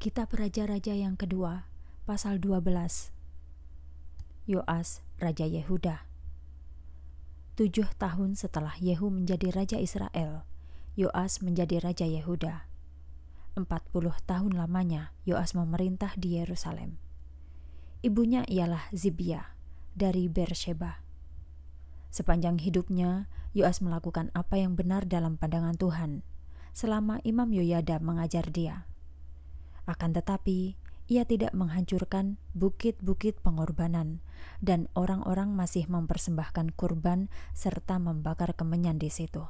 Kitab Raja-Raja yang kedua, pasal 12. Yoas, Raja Yehuda. Tujuh tahun setelah Yehu menjadi Raja Israel, Yoas menjadi Raja Yehuda. Empat puluh tahun lamanya Yoas memerintah di Yerusalem. Ibunya ialah Zibia dari Beersheba. Sepanjang hidupnya, Yoas melakukan apa yang benar dalam pandangan Tuhan, selama Imam Yoyada mengajar dia. Akan tetapi, ia tidak menghancurkan bukit-bukit pengorbanan, dan orang-orang masih mempersembahkan kurban serta membakar kemenyan di situ.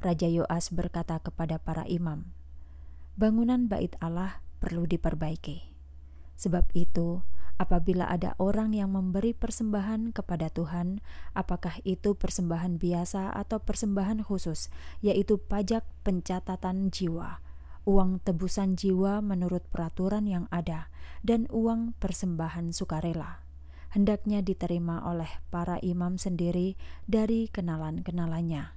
Raja Yoas berkata kepada para imam, "Bangunan Bait Allah perlu diperbaiki. Sebab itu, apabila ada orang yang memberi persembahan kepada Tuhan, apakah itu persembahan biasa atau persembahan khusus, yaitu pajak pencatatan jiwa, uang tebusan jiwa menurut peraturan yang ada, dan uang persembahan sukarela. Hendaknya diterima oleh para imam sendiri dari kenalan-kenalannya.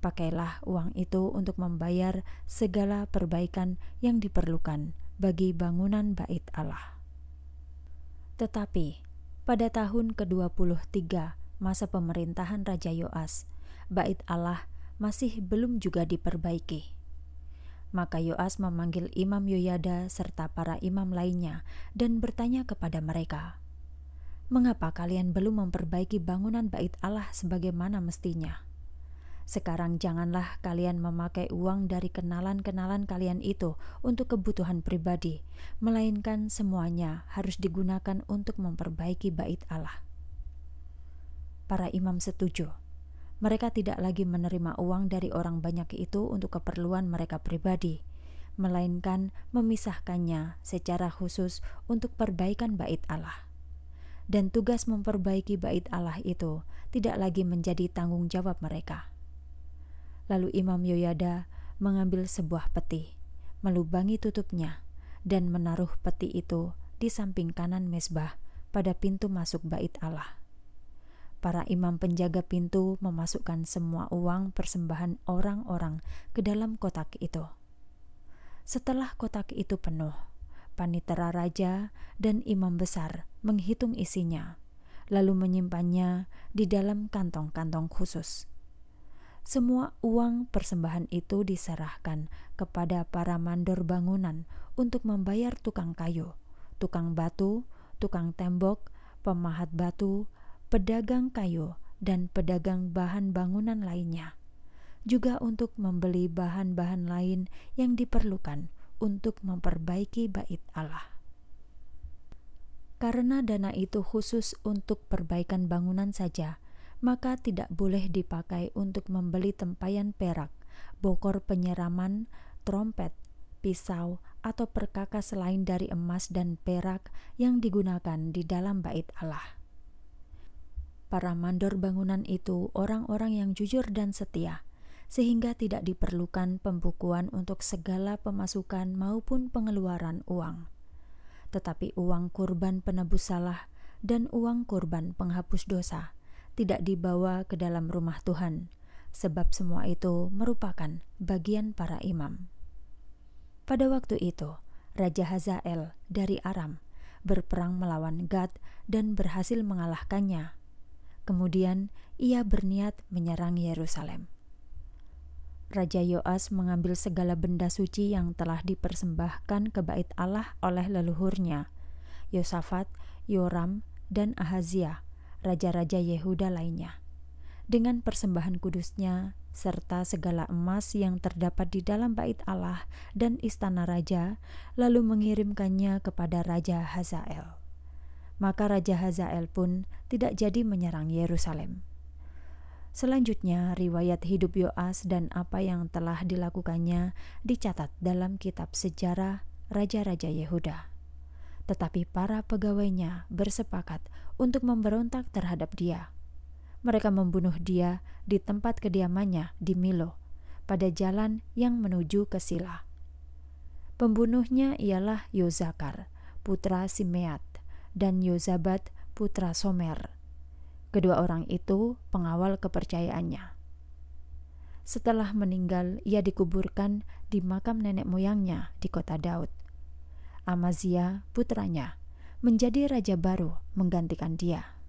Pakailah uang itu untuk membayar segala perbaikan yang diperlukan bagi bangunan bait Allah. Tetapi, pada tahun ke-23 masa pemerintahan Raja Yoas, bait Allah masih belum juga diperbaiki maka Yoas memanggil Imam Yoyada serta para imam lainnya dan bertanya kepada mereka, "Mengapa kalian belum memperbaiki bangunan Bait Allah sebagaimana mestinya? Sekarang janganlah kalian memakai uang dari kenalan-kenalan kalian itu untuk kebutuhan pribadi, melainkan semuanya harus digunakan untuk memperbaiki Bait Allah." Para imam setuju mereka tidak lagi menerima uang dari orang banyak itu untuk keperluan mereka pribadi, melainkan memisahkannya secara khusus untuk perbaikan bait Allah. Dan tugas memperbaiki bait Allah itu tidak lagi menjadi tanggung jawab mereka. Lalu Imam Yoyada mengambil sebuah peti, melubangi tutupnya, dan menaruh peti itu di samping kanan mesbah pada pintu masuk bait Allah. Para imam penjaga pintu memasukkan semua uang persembahan orang-orang ke dalam kotak itu. Setelah kotak itu penuh, panitera raja dan imam besar menghitung isinya, lalu menyimpannya di dalam kantong-kantong khusus. Semua uang persembahan itu diserahkan kepada para mandor bangunan untuk membayar tukang kayu, tukang batu, tukang tembok, pemahat batu, pedagang kayu, dan pedagang bahan bangunan lainnya, juga untuk membeli bahan-bahan lain yang diperlukan untuk memperbaiki bait Allah. Karena dana itu khusus untuk perbaikan bangunan saja, maka tidak boleh dipakai untuk membeli tempayan perak, bokor penyeraman, trompet, pisau, atau perkakas lain dari emas dan perak yang digunakan di dalam bait Allah para mandor bangunan itu orang-orang yang jujur dan setia, sehingga tidak diperlukan pembukuan untuk segala pemasukan maupun pengeluaran uang. Tetapi uang kurban penebus salah dan uang kurban penghapus dosa tidak dibawa ke dalam rumah Tuhan, sebab semua itu merupakan bagian para imam. Pada waktu itu, Raja Hazael dari Aram berperang melawan Gad dan berhasil mengalahkannya Kemudian ia berniat menyerang Yerusalem. Raja Yoas mengambil segala benda suci yang telah dipersembahkan ke bait Allah oleh leluhurnya, Yosafat, Yoram, dan Ahaziah, raja-raja Yehuda lainnya. Dengan persembahan kudusnya serta segala emas yang terdapat di dalam bait Allah dan istana raja, lalu mengirimkannya kepada Raja Hazael maka Raja Hazael pun tidak jadi menyerang Yerusalem. Selanjutnya, riwayat hidup Yoas dan apa yang telah dilakukannya dicatat dalam kitab sejarah Raja-Raja Yehuda. Tetapi para pegawainya bersepakat untuk memberontak terhadap dia. Mereka membunuh dia di tempat kediamannya di Milo, pada jalan yang menuju ke Sila. Pembunuhnya ialah Yozakar, putra Simeat, dan Yozabat putra Somer. Kedua orang itu pengawal kepercayaannya. Setelah meninggal, ia dikuburkan di makam nenek moyangnya di kota Daud. Amaziah, putranya, menjadi raja baru menggantikan dia.